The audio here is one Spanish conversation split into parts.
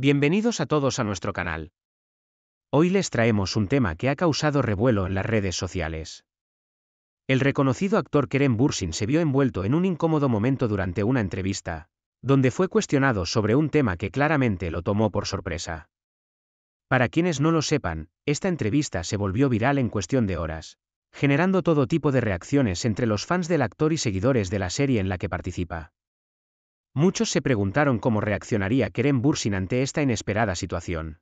Bienvenidos a todos a nuestro canal. Hoy les traemos un tema que ha causado revuelo en las redes sociales. El reconocido actor Keren Bursin se vio envuelto en un incómodo momento durante una entrevista, donde fue cuestionado sobre un tema que claramente lo tomó por sorpresa. Para quienes no lo sepan, esta entrevista se volvió viral en cuestión de horas, generando todo tipo de reacciones entre los fans del actor y seguidores de la serie en la que participa. Muchos se preguntaron cómo reaccionaría Kerem Bursin ante esta inesperada situación.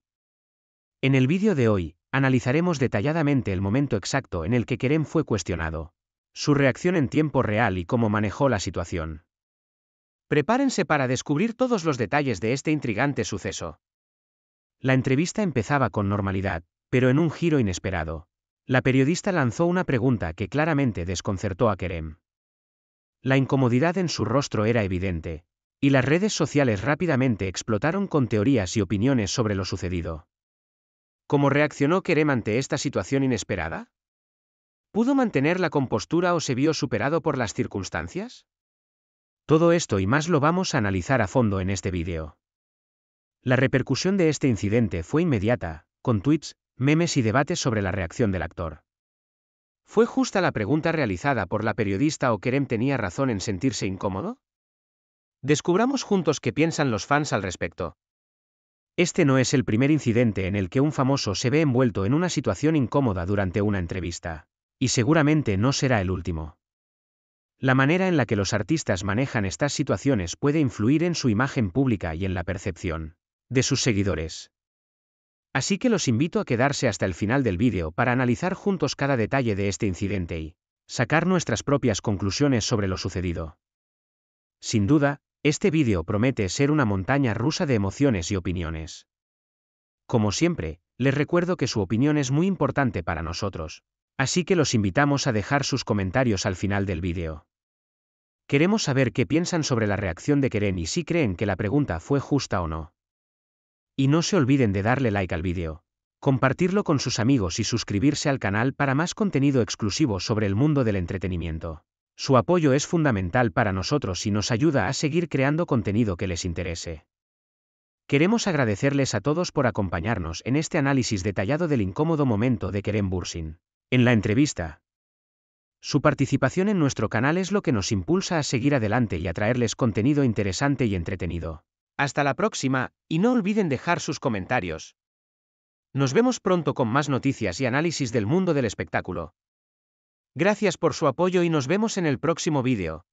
En el vídeo de hoy, analizaremos detalladamente el momento exacto en el que Kerem fue cuestionado, su reacción en tiempo real y cómo manejó la situación. Prepárense para descubrir todos los detalles de este intrigante suceso. La entrevista empezaba con normalidad, pero en un giro inesperado. La periodista lanzó una pregunta que claramente desconcertó a Kerem. La incomodidad en su rostro era evidente, y las redes sociales rápidamente explotaron con teorías y opiniones sobre lo sucedido. ¿Cómo reaccionó Kerem ante esta situación inesperada? ¿Pudo mantener la compostura o se vio superado por las circunstancias? Todo esto y más lo vamos a analizar a fondo en este vídeo. La repercusión de este incidente fue inmediata, con tweets, memes y debates sobre la reacción del actor. ¿Fue justa la pregunta realizada por la periodista o Kerem tenía razón en sentirse incómodo? Descubramos juntos qué piensan los fans al respecto. Este no es el primer incidente en el que un famoso se ve envuelto en una situación incómoda durante una entrevista, y seguramente no será el último. La manera en la que los artistas manejan estas situaciones puede influir en su imagen pública y en la percepción de sus seguidores. Así que los invito a quedarse hasta el final del vídeo para analizar juntos cada detalle de este incidente y sacar nuestras propias conclusiones sobre lo sucedido. Sin duda, este vídeo promete ser una montaña rusa de emociones y opiniones. Como siempre, les recuerdo que su opinión es muy importante para nosotros, así que los invitamos a dejar sus comentarios al final del vídeo. Queremos saber qué piensan sobre la reacción de Keren y si creen que la pregunta fue justa o no. Y no se olviden de darle like al vídeo, compartirlo con sus amigos y suscribirse al canal para más contenido exclusivo sobre el mundo del entretenimiento. Su apoyo es fundamental para nosotros y nos ayuda a seguir creando contenido que les interese. Queremos agradecerles a todos por acompañarnos en este análisis detallado del incómodo momento de Kerem Bursin. En la entrevista, su participación en nuestro canal es lo que nos impulsa a seguir adelante y a traerles contenido interesante y entretenido. Hasta la próxima, y no olviden dejar sus comentarios. Nos vemos pronto con más noticias y análisis del mundo del espectáculo. Gracias por su apoyo y nos vemos en el próximo vídeo.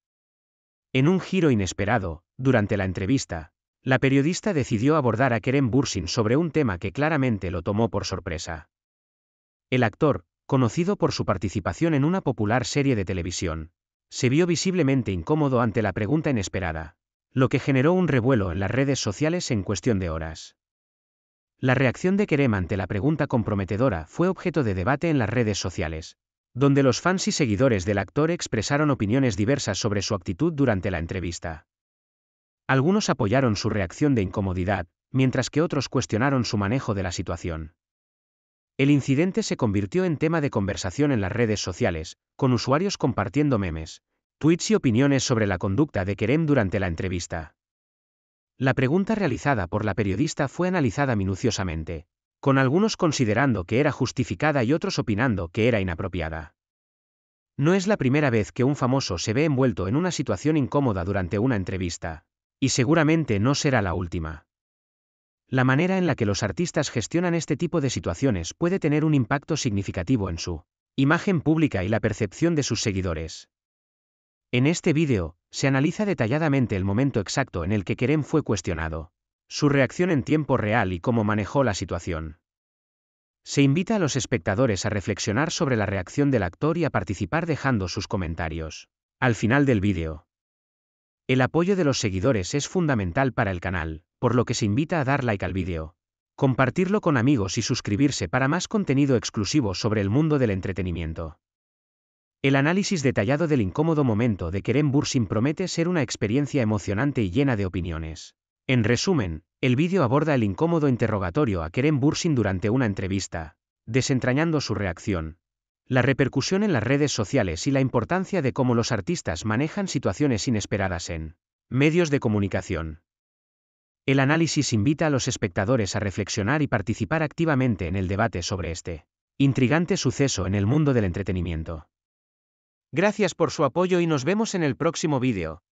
En un giro inesperado, durante la entrevista, la periodista decidió abordar a Kerem Bursin sobre un tema que claramente lo tomó por sorpresa. El actor, conocido por su participación en una popular serie de televisión, se vio visiblemente incómodo ante la pregunta inesperada, lo que generó un revuelo en las redes sociales en cuestión de horas. La reacción de Kerem ante la pregunta comprometedora fue objeto de debate en las redes sociales, donde los fans y seguidores del actor expresaron opiniones diversas sobre su actitud durante la entrevista. Algunos apoyaron su reacción de incomodidad, mientras que otros cuestionaron su manejo de la situación. El incidente se convirtió en tema de conversación en las redes sociales, con usuarios compartiendo memes, tweets y opiniones sobre la conducta de Kerem durante la entrevista. La pregunta realizada por la periodista fue analizada minuciosamente, con algunos considerando que era justificada y otros opinando que era inapropiada. No es la primera vez que un famoso se ve envuelto en una situación incómoda durante una entrevista, y seguramente no será la última. La manera en la que los artistas gestionan este tipo de situaciones puede tener un impacto significativo en su imagen pública y la percepción de sus seguidores. En este vídeo, se analiza detalladamente el momento exacto en el que Kerem fue cuestionado, su reacción en tiempo real y cómo manejó la situación. Se invita a los espectadores a reflexionar sobre la reacción del actor y a participar dejando sus comentarios. Al final del vídeo. El apoyo de los seguidores es fundamental para el canal, por lo que se invita a dar like al vídeo, compartirlo con amigos y suscribirse para más contenido exclusivo sobre el mundo del entretenimiento. El análisis detallado del incómodo momento de Kerem Bursin promete ser una experiencia emocionante y llena de opiniones. En resumen, el vídeo aborda el incómodo interrogatorio a Kerem Bursin durante una entrevista, desentrañando su reacción, la repercusión en las redes sociales y la importancia de cómo los artistas manejan situaciones inesperadas en medios de comunicación. El análisis invita a los espectadores a reflexionar y participar activamente en el debate sobre este intrigante suceso en el mundo del entretenimiento. Gracias por su apoyo y nos vemos en el próximo vídeo.